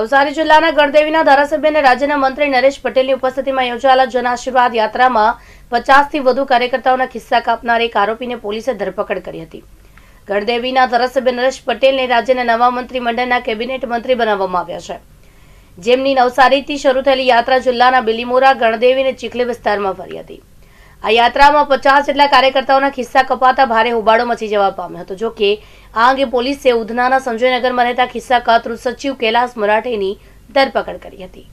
નવસારી જિલ્લાના ગણદેવીના ધારાસભ્ય અને રાજ્યના મંત્રી નરેશ પટેલની ઉપસ્થિતિમાં યોજાયેલા જનાશીર્વાદ યાત્રામાં પચાસથી વધુ કાર્યકર્તાઓના ખિસ્સા કાપનાર એક આરોપીને પોલીસે ધરપકડ કરી હતી ગણદેવીના ધારાસભ્ય નરેશ પટેલને રાજ્યના નવા મંત્રીમંડળના કેબિનેટ મંત્રી બનાવવામાં આવ્યા છે જેમની નવસારીથી શરૂ થયેલી યાત્રા જિલ્લાના બિલીમોરા ગણદેવી અને ચીખલી વિસ્તારમાં ફરી હતી આ યાત્રામાં પચાસ જેટલા કાર્યકર્તાઓના ખિસ્સા કપાતા ભારે હોબાળો મચી જવા પામ્યો હતો જો કે આ અંગે પોલીસે ઉધનાના સંજયનગરમાં રહેતા ખિસ્સા કાતૃ સચિવ કૈલાસ મરાઠેની ધરપકડ કરી હતી